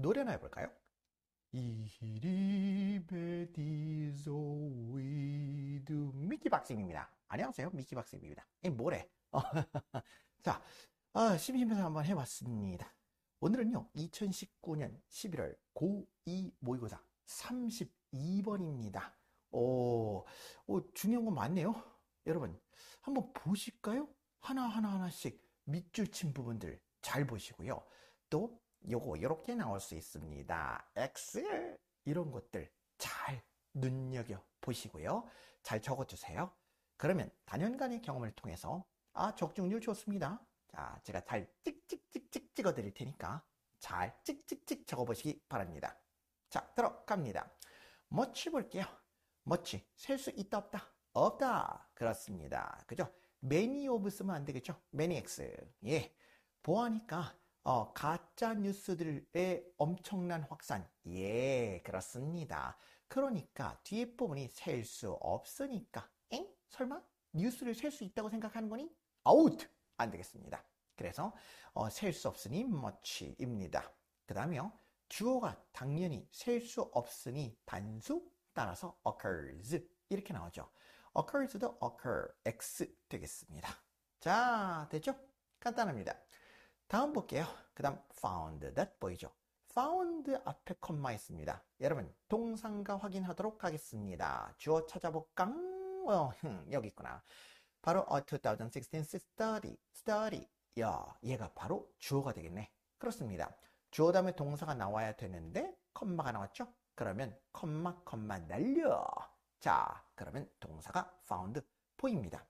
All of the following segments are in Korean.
노래나 해볼까요? 이히림의 디소위드 미키 박스입니다 안녕하세요. 미키 박스입니다이 뭐래? 어, 자, 아, 심심해서 한번 해봤습니다. 오늘은요, 2019년 11월 고2 모의고사 32번입니다. 오, 오, 중요한 건 많네요. 여러분, 한번 보실까요? 하나하나 하나씩 밑줄 친 부분들 잘 보시고요. 또 요거 이렇게 나올 수 있습니다. 엑셀 이런 것들 잘 눈여겨 보시고요. 잘 적어주세요. 그러면 단연간의 경험을 통해서 아 적중률 좋습니다. 자 제가 잘 찍찍찍찍 찍어 드릴 테니까 잘 찍찍찍 적어 보시기 바랍니다. 자 들어갑니다. 멋지 볼게요. 멋지 셀 수 있다 없다 없다 그렇습니다. 그죠? m 니 오브 o 쓰면 안 되겠죠? m 니 엑스 예 보아니까 어, 가짜 뉴스들의 엄청난 확산. 예, 그렇습니다. 그러니까 뒤에 부분이 셀 수 없으니까. 엥? 설마? 뉴스를 셀 수 있다고 생각하는 거니? 아웃! 안 되겠습니다. 그래서 어, 셀수 없으니 much입니다. 그 다음에요. 주어가 당연히 셀 수 없으니 단수 따라서 occurs 이렇게 나오죠. occurs 도 occur, x 되겠습니다. 자, 됐죠? 간단합니다. 다음 볼게요. 그 다음 found that 보이죠? found 앞에 컴마 있습니다. 여러분 동사가 확인하도록 하겠습니다. 주어 찾아볼까? 어, 여기 있구나. 바로 어, 2016 study, study. 야, 얘가 바로 주어가 되겠네. 그렇습니다. 주어 다음에 동사가 나와야 되는데 컴마가 나왔죠? 그러면 컴마 컴마 날려. 자, 그러면 동사가 found 보입니다.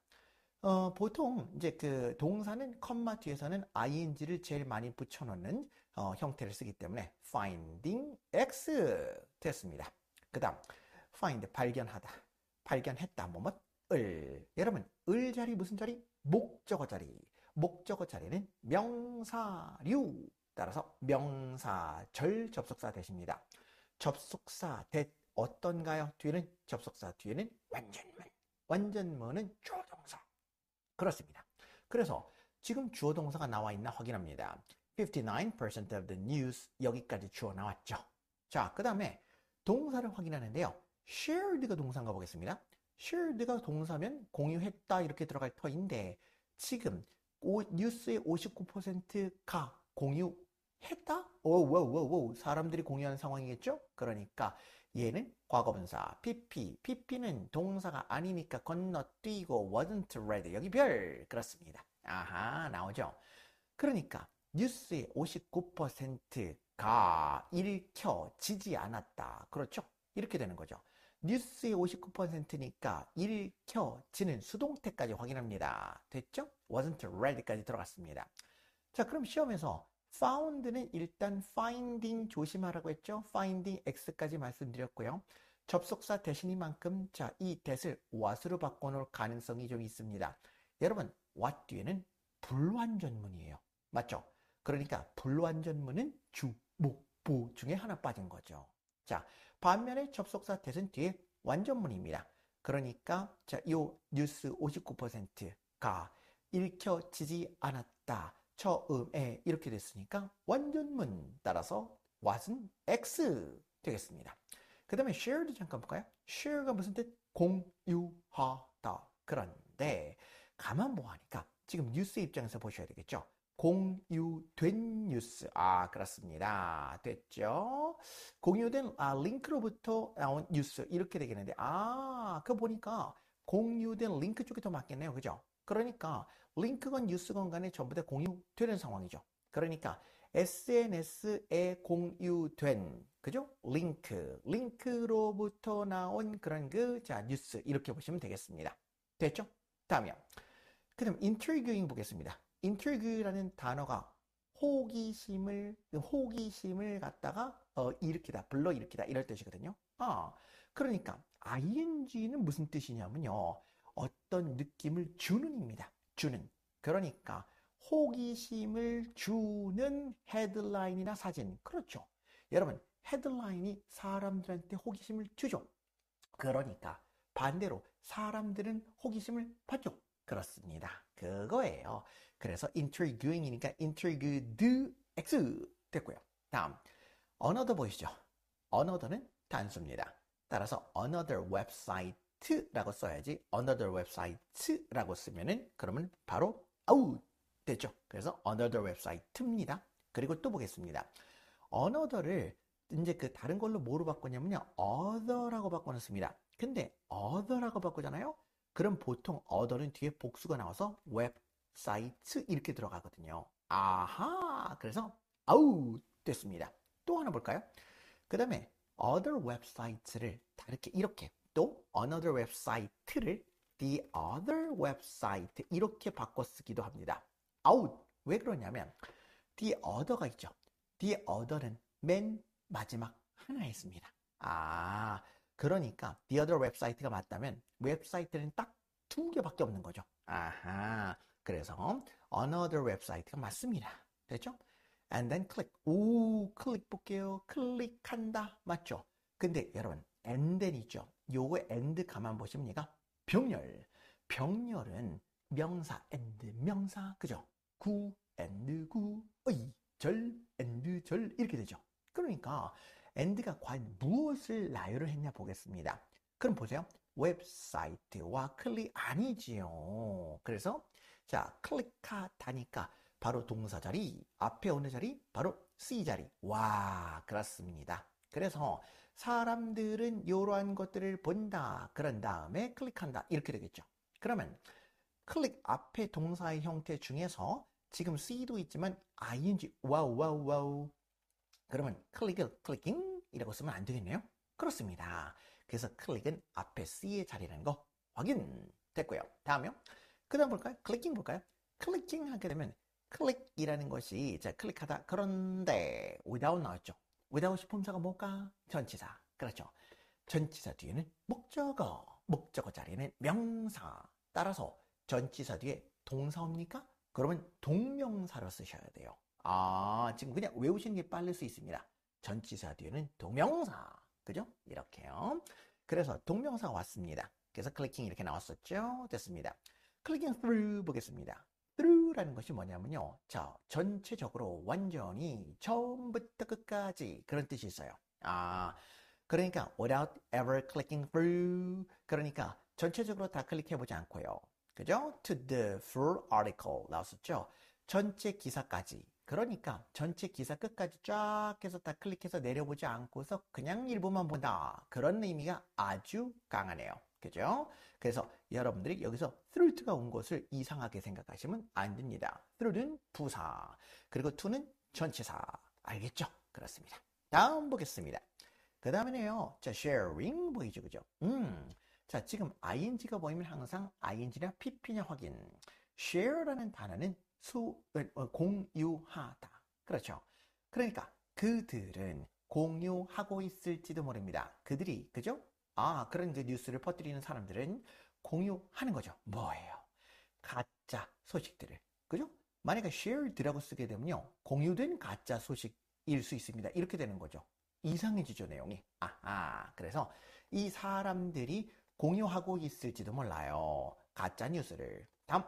어, 보통 이제 그 동사는 컴마 뒤에서는 ing를 제일 많이 붙여놓는 어, 형태를 쓰기 때문에 finding x 됐습니다. 그 다음 find 발견하다 발견했다 뭐뭐 뭐, 을 여러분 을 자리 무슨 자리? 목적어 자리 목적어 자리는 명사류 따라서 명사절 접속사 되십니다 접속사 됐 어떤가요? 뒤에는 접속사 뒤에는 완전문 완전문은 조동사 그렇습니다. 그래서 지금 주어 동사가 나와 있나 확인합니다. 59% of the news 여기까지 주어 나왔죠. 자, 그 다음에 동사를 확인하는데요. shared가 동사인가 보겠습니다. shared가 동사면 공유했다 이렇게 들어갈 터인데 지금 오, 뉴스의 59%가 공유했다? 오오오오 사람들이 공유하는 상황이겠죠? 그러니까 얘는 과거분사 PP, PP는 동사가 아니니까 건너뛰고 wasn't ready 여기 별 그렇습니다 아하 나오죠 그러니까 뉴스의 59%가 읽혀지지 않았다 그렇죠 이렇게 되는 거죠 뉴스의 59%니까 읽혀지는 수동태까지 확인합니다 됐죠 wasn't ready까지 들어갔습니다 자 그럼 시험에서 found는 일단 finding 조심하라고 했죠. finding x까지 말씀드렸고요. 접속사 대신인 만큼 자, 이 that을 what으로 바꿔놓을 가능성이 좀 있습니다. 여러분, what 뒤에는 불완전문이에요. 맞죠? 그러니까 불완전문은 주, 목, 보 중에 하나 빠진 거죠. 자, 반면에 접속사 대신 뒤에 완전문입니다. 그러니까 자, 요 뉴스 59%가 읽혀지지 않았다. 처음에 이렇게 됐으니까 완전문 따라서 was은 X 되겠습니다. 그 다음에 shared 잠깐 볼까요? share가 무슨 뜻? 공유하다. 그런데 가만 보아하니까 지금 뉴스 입장에서 보셔야 되겠죠. 공유된 뉴스. 아, 그렇습니다. 됐죠? 공유된 아, 링크로부터 나온 뉴스. 이렇게 되겠는데, 아, 그거 보니까 공유된 링크 쪽이 더 맞겠네요. 그죠? 그러니까 링크건 뉴스건 간에 전부 다 공유되는 상황이죠. 그러니까 SNS에 공유된 그죠? 링크, 링크로부터 나온 그런 그 자 뉴스 이렇게 보시면 되겠습니다. 됐죠? 다음이요. 그다음 인터뷰잉 보겠습니다. 인터뷰라는 단어가 호기심을 호기심을 갖다가 어, 일으키다, 불러 일으키다 이럴 뜻이거든요. 아, 그러니까 ing는 무슨 뜻이냐면요. 어떤 느낌을 주는입니다. 주는. 그러니까 호기심을 주는 헤드라인이나 사진. 그렇죠. 여러분, 헤드라인이 사람들한테 호기심을 주죠. 그러니까 반대로 사람들은 호기심을 받죠. 그렇습니다. 그거예요. 그래서 intriguing이니까 intrigued x 됐고요. 다음, another 보이시죠? another는 단수입니다. 따라서 another website 라고 써야지 another website라고 쓰면은 그러면 바로 아웃 되죠. 그래서 another website입니다. 그리고 또 보겠습니다. another를 이제 그 다른 걸로 뭐로 바꿨냐면요 other라고 바꿔놨습니다. 근데 other라고 바꾸잖아요. 그럼 보통 other는 뒤에 복수가 나와서 웹사이트 이렇게 들어가거든요. 아하! 그래서 아웃 됐습니다. 또 하나 볼까요? 그 다음에 other 웹사이트를 다렇게 이렇게 또 another website를 the other website 이렇게 바꿔 쓰기도 합니다. out 왜 그러냐면 the other가 있죠. the other는 맨 마지막 하나에 있습니다. 아 그러니까 the other website가 맞다면 웹사이트는 딱 두 개밖에 없는 거죠. 아하 그래서 another website가 맞습니다. 됐죠? and then click 오 클릭 볼게요. 클릭한다 맞죠? 근데 여러분 엔덴이죠. 요거 엔드 가만 보시면 얘가 병렬. 병렬은 명사 엔드 명사 그죠? 구 엔드 구 의, 절 엔드 절 이렇게 되죠. 그러니까 엔드가 과연 무엇을 나열을 했냐 보겠습니다. 그럼 보세요. 웹사이트와 클릭 아니지요. 그래서 자 클릭하다니까 바로 동사 자리 앞에 오는 자리 바로 C 자리 와 그렇습니다. 그래서 사람들은 이러한 것들을 본다. 그런 다음에 클릭한다. 이렇게 되겠죠. 그러면 클릭 앞에 동사의 형태 중에서 지금 c도 있지만 ing 와우 와우 와우 그러면 클릭을 클릭킹 이라고 쓰면 안 되겠네요. 그렇습니다. 그래서 클릭은 앞에 c의 자리라는 거 확인 됐고요. 다음요. 그 다음 볼까요? 클릭킹 볼까요? 클릭킹 하게 되면 클릭이라는 것이 자 클릭하다 그런데 without 나왔죠. without 품사가 뭘까? 전치사. 그렇죠. 전치사 뒤에는 목적어. 목적어 자리에는 명사. 따라서 전치사 뒤에 동사 옵니까? 그러면 동명사로 쓰셔야 돼요. 아, 지금 그냥 외우시는 게 빠를 수 있습니다. 전치사 뒤에는 동명사. 그죠? 이렇게요. 그래서 동명사가 왔습니다. 그래서 클리킹 이렇게 나왔었죠? 됐습니다. 클리킹 through 보겠습니다. through라는 것이 뭐냐면요. 자, 전체적으로 완전히 처음부터 끝까지 그런 뜻이 있어요. 아, 그러니까 without ever clicking through. 그러니까 전체적으로 다 클릭해보지 않고요. 그죠? to the full article 나왔었죠. 전체 기사까지. 그러니까 전체 기사 끝까지 쫙 해서 다 클릭해서 내려보지 않고서 그냥 일부만 본다. 그런 의미가 아주 강하네요. 그죠? 그래서 여러분들이 여기서 thrilled가 온 것을 이상하게 생각하시면 안 됩니다. thrilled은 부사, 그리고 to는 전체사. 알겠죠? 그렇습니다. 다음 보겠습니다. 그 다음에는요. 자, sharing 보이죠? 그죠? 음. 자, 지금 ing가 보이면 항상 ing나 pp냐 확인. share라는 단어는 수, 어, 어, 공유하다. 그렇죠? 그러니까 그들은 공유하고 있을지도 모릅니다. 그들이, 그죠? 아 그런 이 뉴스를 퍼뜨리는 사람들은 공유하는 거죠. 뭐예요? 가짜 소식들을 그죠? 만약에 shared라고 쓰게 되면요 공유된 가짜 소식일 수 있습니다. 이렇게 되는 거죠. 이상해지죠 내용이. 아하 그래서 이 사람들이 공유하고 있을지도 몰라요. 가짜 뉴스를. 다음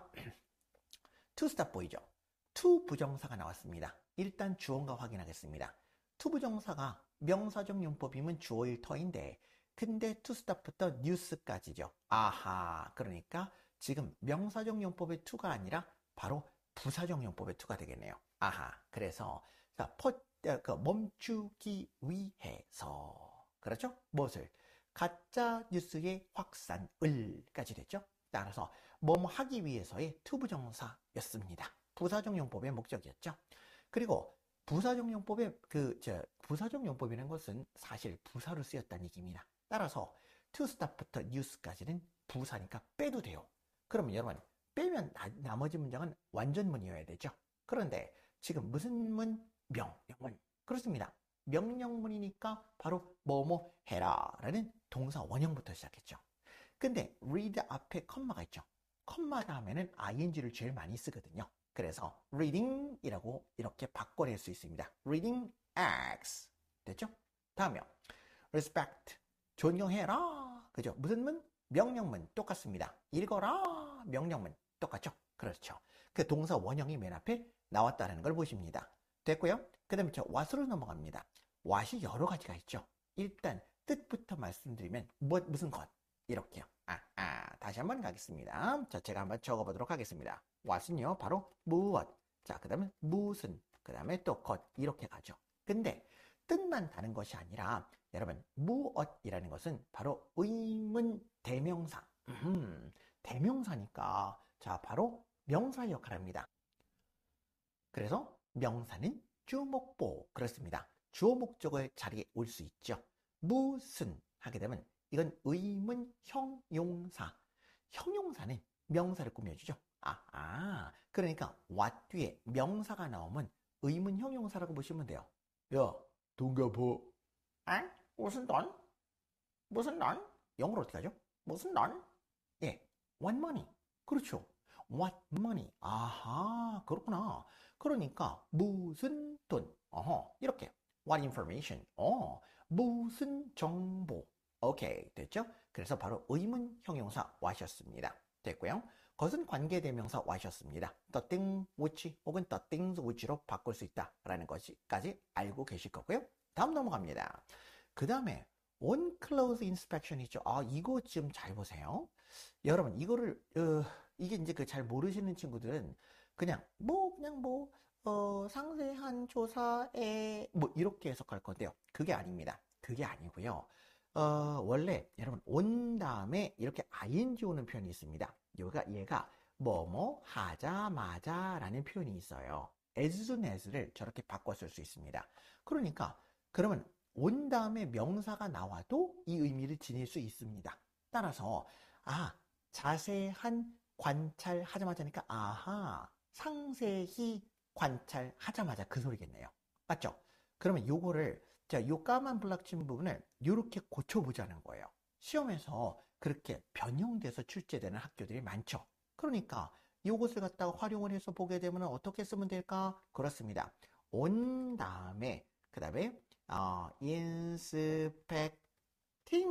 투스탑 보이죠? 투 부정사가 나왔습니다. 일단 주어가 확인하겠습니다. 투 부정사가 명사적 용법이면 주어일터인데 근데 투스타부터 뉴스까지죠. 아하. 그러니까 지금 명사적 용법의 투가 아니라 바로 부사적 용법의 투가 되겠네요. 아하. 그래서 자, 퍼, 어, 그 멈추기 위해서 그렇죠? 무엇을 가짜 뉴스의 확산을까지 됐죠? 따라서 뭐뭐 하기 위해서의 투부정사였습니다. 부사적 용법의 목적이었죠. 그리고 부사적 용법의 그저 부사적 용법이라는 것은 사실 부사로 쓰였다는 얘기입니다. 따라서 투스타부터 뉴스까지는 부사니까 빼도 돼요. 그러면 여러분 빼면 나, 머지 문장은 완전문이어야 되죠. 그런데 지금 무슨 문? 명령문. 그렇습니다. 명령문이니까 바로 뭐뭐 해라 라는 동사 원형부터 시작했죠. 근데 read 앞에 컴마가 있죠. 컴마 다음에는 ing를 제일 많이 쓰거든요. 그래서 reading이라고 이렇게 바꿔낼 수 있습니다. reading x c 됐죠? 다음요. respect 존경해라. 그죠? 무슨 문? 명령문 똑같습니다. 읽어라. 명령문 똑같죠? 그렇죠. 그 동사 원형이 맨 앞에 나왔다는 걸 보십니다. 됐고요. 그 다음에 저 what으로 넘어갑니다. what이 여러 가지가 있죠. 일단 뜻부터 말씀드리면 뭐, 무슨 것 이렇게요. 아, 아, 다시 한번 가겠습니다. 자, 제가 한번 적어보도록 하겠습니다. what은요, 바로 무엇. 자, 그 다음에 무슨, 그 다음에 또것 이렇게 가죠. 근데 뜻만 다른 것이 아니라 여러분 무엇이라는 것은 바로 의문 대명사 음, 대명사니까 자 바로 명사 역할을 합니다 그래서 명사는 주목보 그렇습니다 주어 목적을 자리에 올 수 있죠 무슨 하게 되면 이건 의문 형용사 형용사는 명사를 꾸며주죠 아, 아 그러니까 왓 뒤에 명사가 나오면 의문 형용사라고 보시면 돼요 야돈 갚어. 아? 무슨 돈? 무슨 돈? 영어로 어떻게 하죠? 무슨 돈? 예, what money. 그렇죠. what money. 아하, 그렇구나. 그러니까 무슨 돈? 어허, 이렇게. what information. 어, 무슨 정보. 오케이, 됐죠? 그래서 바로 의문 형용사 와셨습니다. 됐고요. 것은 관계대명사 와셨습니다 the thing which 혹은 the things which로 바꿀 수 있다라는 것까지 알고 계실 거고요. 다음 넘어갑니다. 그 다음에 on close inspection이죠. 아 이거 좀 잘 보세요. 여러분 이거를 어, 이게 이제 그잘 모르시는 친구들은 그냥 뭐 그냥 뭐 어, 상세한 조사에 뭐 이렇게 해석할 건데요. 그게 아닙니다. 그게 아니고요. 어, 원래 여러분 온 다음에 이렇게 ing 오는 표현이 있습니다. 얘가, 얘가 뭐뭐 하자마자 라는 표현이 있어요. as soon as를 저렇게 바꿔 쓸 수 있습니다. 그러니까 그러면 온 다음에 명사가 나와도 이 의미를 지닐 수 있습니다. 따라서 아 자세한 관찰하자마자니까 아하 상세히 관찰하자마자 그 소리겠네요. 맞죠? 그러면 요거를 자, 요 까만 블락친 부분을 이렇게 고쳐보자는 거예요. 시험에서 그렇게 변형돼서 출제되는 학교들이 많죠. 그러니까 이것을 갖다가 활용을 해서 보게 되면 어떻게 쓰면 될까? 그렇습니다. 온 다음에 그 다음에 어, inspecting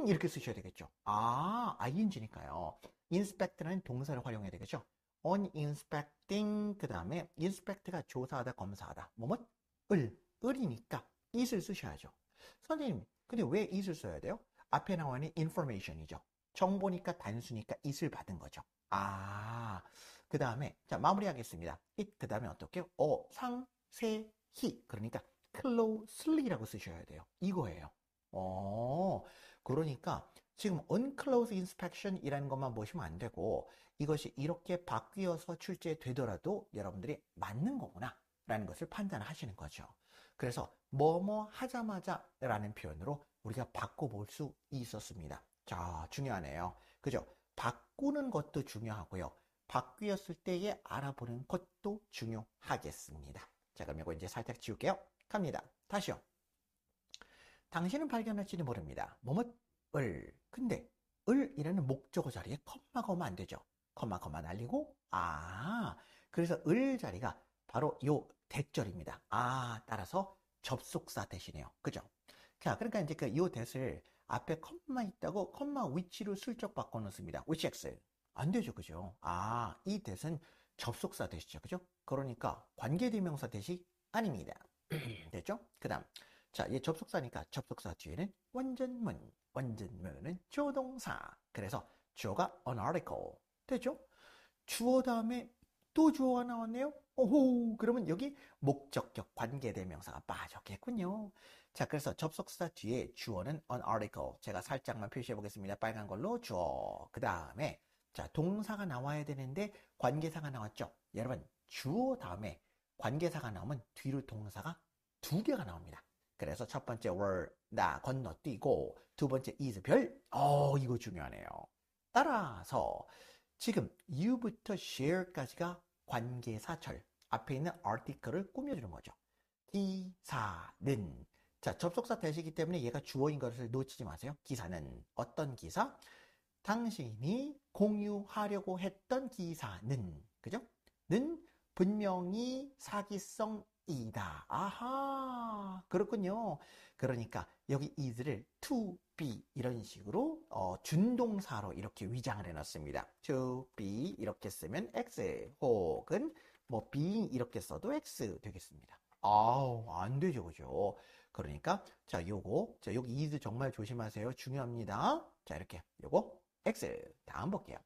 이렇게 쓰셔야 되겠죠. 아, ing니까요. inspect라는 동사를 활용해야 되겠죠. on inspecting 그 다음에 inspect가 조사하다 검사하다 뭐뭐 을 을이니까 it을 쓰셔야죠. 선생님, 근데 왜 it을 써야 돼요? 앞에 나와 있는 information이죠. 정보니까 단수니까 it을 받은 거죠. 아, 그 다음에 자 마무리하겠습니다. it 그 다음에 어떻게? 어, 상, 세, 히 그러니까 c l o s e l y 라고 쓰셔야 돼요. 이거예요. 어, 그러니까 지금 u n c l o s e inspection이라는 것만 보시면 안 되고 이것이 이렇게 바뀌어서 출제되더라도 여러분들이 맞는 거구나 라는 것을 판단하시는 거죠. 그래서 뭐뭐 하자마자 라는 표현으로 우리가 바꿔볼 수 있었습니다. 자, 중요하네요. 그죠? 바꾸는 것도 중요하고요. 바뀌었을 때에 알아보는 것도 중요하겠습니다. 자, 그럼 이거 이제 살짝 지울게요. 갑니다. 다시요. 당신은 발견할지도 모릅니다. 뭐뭇 을. 근데 을이라는 목적어 자리에 컴마가 오면 안 되죠. 컴마 컴마 날리고 아. 그래서 을 자리가 바로 요 대절입니다. 아 따라서 접속사 대신에요. 그죠? 자, 그러니까 이제 그 요 대을 앞에 컴마 있다고 컴마 위치로 슬쩍 바꿔놓습니다. which x. 안 되죠, 그죠? 아, 이 대신 접속사 대시죠, 그죠? 그러니까 관계대명사 대시 아닙니다. 됐죠? 그 다음. 자, 얘 접속사니까 접속사 뒤에는 원전문. 원전문은 조동사. 그래서 주어가 an article. 됐죠? 주어 다음에 또 주어가 나왔네요. 오호 그러면 여기 목적격 관계대명사가 빠졌겠군요. 자 그래서 접속사 뒤에 주어는 an article 제가 살짝만 표시해 보겠습니다. 빨간 걸로 주어 그 다음에 자 동사가 나와야 되는데 관계사가 나왔죠. 여러분 주어 다음에 관계사가 나오면 뒤로 동사가 두 개가 나옵니다. 그래서 첫 번째 were 나 건너뛰고 두 번째 is 별어 이거 중요하네요. 따라서 지금 you부터 share까지가 관계사절 앞에 있는 article를 꾸며주는 거죠. 기사는 자 접속사 대시기 때문에 얘가 주어인 것을 놓치지 마세요. 기사는 어떤 기사? 당신이 공유하려고 했던 기사는 그죠? 는 분명히 사기성이다. 아하 그렇군요. 그러니까 여기 is를 to b 이런 식으로 어, 준동사로 이렇게 위장을 해놨습니다. to be 이렇게 쓰면 x 혹은 뭐 being 이렇게 써도 x 되겠습니다. 아우 안 되죠 그죠? 그러니까 자 요거 자 여기 is 정말 조심하세요 중요합니다. 자 이렇게 요거 x 다음 볼게요.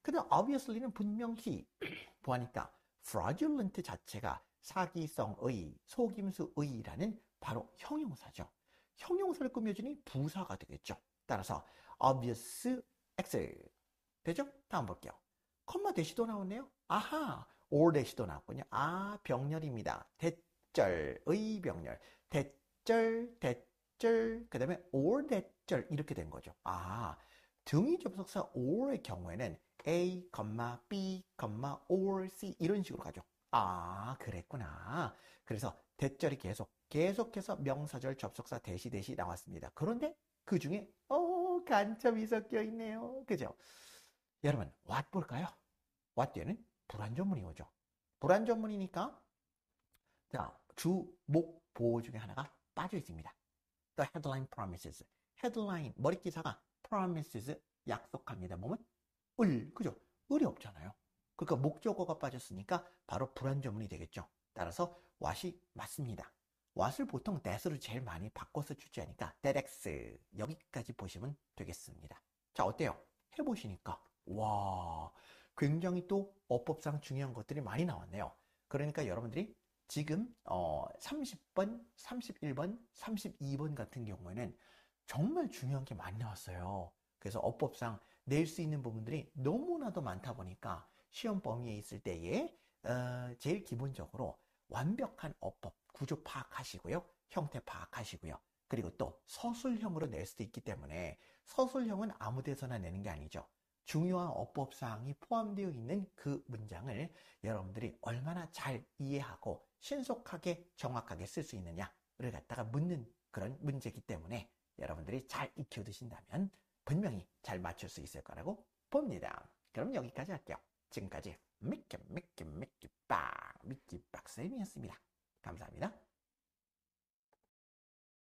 근데 obviously는 분명히 보니까 fraudulent 자체가 사기성의, 속임수의라는 바로 형용사죠. 형용사를 꾸며주니 부사가 되겠죠. 따라서 obvious x 되죠? 다음 볼게요. 컴마 대시도 나오네요. 아하, or 대시도 나왔군요. 아, 병렬입니다. 대절의 병렬. 대절, 대절, 그 다음에 or 대절 이렇게 된 거죠. 아, 등이 접속사 or의 경우에는 a, b, or, c 이런 식으로 가죠. 아 그랬구나 그래서 대절이 계속 계속해서 명사절 접속사 대시 대시 나왔습니다 그런데 그 중에 어 간첩이 섞여 있네요 그죠 여러분 what 볼까요 what 뒤에는 불안전문이 오죠 불안전문이니까자주목 보호 중에 하나가 빠져 있습니다 the headline promises headline, 머릿기사가 promises 약속합니다 몸면을 그죠 을이 없잖아요 그러니까 목적어가 빠졌으니까 바로 불안전문이 되겠죠. 따라서 what이 맞습니다. what을 보통 that으로 제일 많이 바꿔서 출제하니까 thatx 여기까지 보시면 되겠습니다. 자 어때요? 해보시니까 와 굉장히 또 어법상 중요한 것들이 많이 나왔네요. 그러니까 여러분들이 지금 어 30번, 31번, 32번 같은 경우에는 정말 중요한 게 많이 나왔어요. 그래서 어법상 낼 수 있는 부분들이 너무나도 많다 보니까 시험 범위에 있을 때에 어, 제일 기본적으로 완벽한 어법 구조 파악하시고요. 형태 파악하시고요. 그리고 또 서술형으로 낼 수도 있기 때문에 서술형은 아무 데서나 내는 게 아니죠. 중요한 어법 사항이 포함되어 있는 그 문장을 여러분들이 얼마나 잘 이해하고 신속하게 정확하게 쓸 수 있느냐를 갖다가 묻는 그런 문제이기 때문에 여러분들이 잘 익혀두신다면 분명히 잘 맞출 수 있을 거라고 봅니다. 그럼 여기까지 할게요. 지금까지 미키 미키 미키 빡 미키 빡쌤이었습니다. 감사합니다.